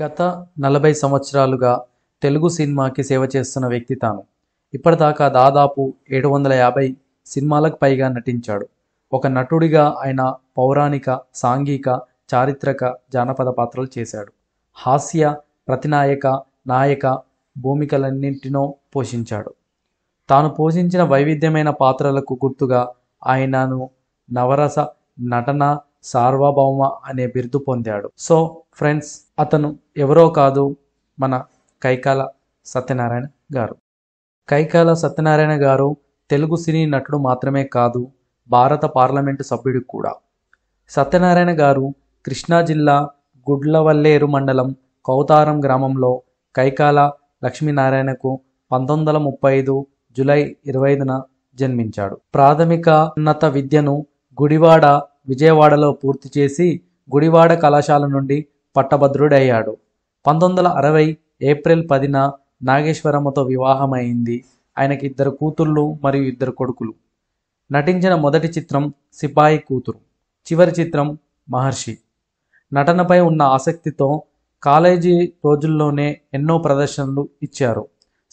గత నలభై సంవత్సరాలుగా తెలుగు సినిమాకి సేవ చేస్తున్న వ్యక్తి తాను ఇప్పటిదాకా దాదాపు ఏడు వందల యాభై సినిమాలకు పైగా నటించాడు ఒక నటుడిగా ఆయన పౌరాణిక సాంఘిక చారిత్రక జానపద పాత్రలు చేశాడు హాస్య ప్రతినాయక నాయక భూమికలన్నింటినో పోషించాడు తాను పోషించిన వైవిధ్యమైన పాత్రలకు గుర్తుగా ఆయనను నవరస నటన సార్వభౌమ అనే బిరుదు పొందాడు సో ఫ్రెండ్స్ అతను ఎవరో కాదు మన కైకాల సత్యనారాయణ గారు కైకాల సత్యనారాయణ గారు తెలుగు సినీ నటుడు మాత్రమే కాదు భారత పార్లమెంటు సభ్యుడు కూడా సత్యనారాయణ గారు కృష్ణా జిల్లా గుడ్లవల్లేరు మండలం కౌతారం గ్రామంలో కైకాల లక్ష్మీనారాయణకు పంతొమ్మిది వందల ముప్పై ఐదు జులై ఇరవై ఐదున జన్మించాడు ప్రాథమిక ఉన్నత విద్యను గుడివాడ విజయవాడలో పూర్తి చేసి గుడివాడ కళాశాల నుండి పట్టభద్రుడయ్యాడు పంతొమ్మిది వందల అరవై ఏప్రిల్ పదిన నాగేశ్వరమ్మతో వివాహమైంది ఆయనకి ఇద్దరు కూతుళ్ళు మరియు ఇద్దరు కొడుకులు నటించిన మొదటి చిత్రం సిపాయి కూతురు చివరి చిత్రం మహర్షి నటనపై ఉన్న ఆసక్తితో కాలేజీ రోజుల్లోనే ఎన్నో ప్రదర్శనలు ఇచ్చారు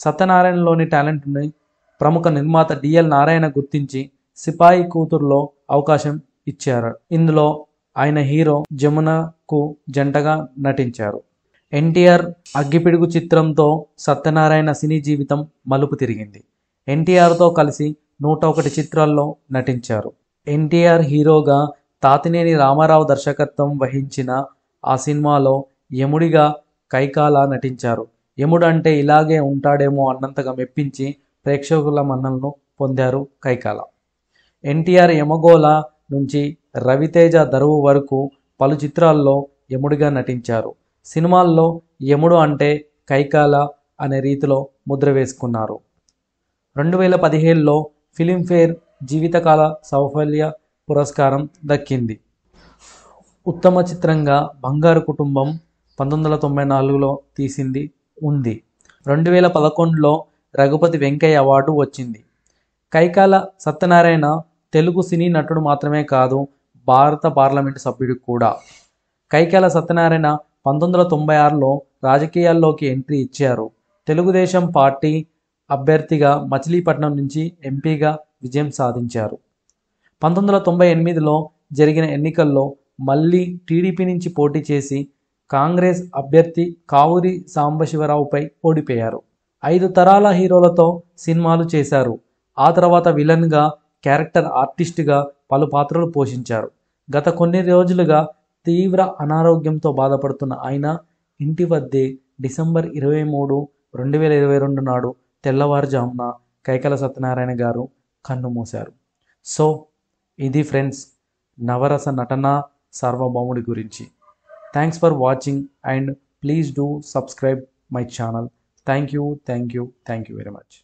సత్యనారాయణలోని టాలెంట్ని ప్రముఖ నిర్మాత డిఎల్ నారాయణ గుర్తించి సిపాయి కూతురులో అవకాశం ఇచ్చారు ఇందులో ఆయన హీరో జమునకు జంటగా నటించారు ఎన్టీఆర్ అగ్గిపిడుగు చిత్రంతో సత్యనారాయణ సినీ జీవితం మలుపు తిరిగింది ఎన్టీఆర్తో కలిసి నూట ఒకటి చిత్రాల్లో నటించారు ఎన్టీఆర్ హీరోగా తాతినేని రామారావు దర్శకత్వం వహించిన ఆ సినిమాలో యముడిగా కైకాల నటించారు యముడు అంటే ఇలాగే ఉంటాడేమో అన్నంతగా మెప్పించి ప్రేక్షకుల మన్నలను పొందారు కైకాల ఎన్టీఆర్ యమగోళ నుంచి రవితేజ దరువు వరకు పలు చిత్రాల్లో యముడిగా నటించారు సినిమాల్లో యముడు అంటే కైకాల అనే రీతిలో ముద్ర వేసుకున్నారు రెండు వేల పదిహేడులో ఫిలింఫేర్ జీవితకాల సౌఫల్య పురస్కారం దక్కింది ఉత్తమ చిత్రంగా బంగారు కుటుంబం పంతొమ్మిది వందల తొంభై నాలుగులో తీసింది ఉంది రెండు వేల పదకొండులో రఘుపతి వెంకయ్య అవార్డు వచ్చింది కైకాల సత్యనారాయణ తెలుగు సినీ నటుడు మాత్రమే కాదు భారత పార్లమెంటు సభ్యుడు కూడా కైకాల సత్యనారాయణ పంతొమ్మిది వందల తొంభై ఆరులో రాజకీయాల్లోకి ఎంట్రీ ఇచ్చారు తెలుగుదేశం పార్టీ అభ్యర్థిగా మచిలీపట్నం నుంచి ఎంపీగా విజయం సాధించారు పంతొమ్మిది వందల తొంభై ఎనిమిదిలో జరిగిన ఎన్నికల్లో మళ్ళీ టీడీపీ నుంచి పోటీ చేసి కాంగ్రెస్ అభ్యర్థి కావూరి సాంబశివరావుపై ఓడిపోయారు ఐదు తరాల హీరోలతో సినిమాలు చేశారు ఆ తర్వాత విలన్గా క్యారెక్టర్ ఆర్టిస్ట్గా పలు పాత్రలు పోషించారు గత కొన్ని రోజులుగా తీవ్ర అనారోగ్యంతో బాధపడుతున్న ఆయన ఇంటి వద్దే డిసెంబర్ ఇరవై మూడు రెండు వేల ఇరవై రెండు నాడు తెల్లవారుజామున కైకల సత్యనారాయణ గారు కన్ను మూశారు సో ఇది ఫ్రెండ్స్ నవరస నటన సార్వభౌముడి గురించి thanks for watching and please do subscribe my channel thank you thank you thank you very much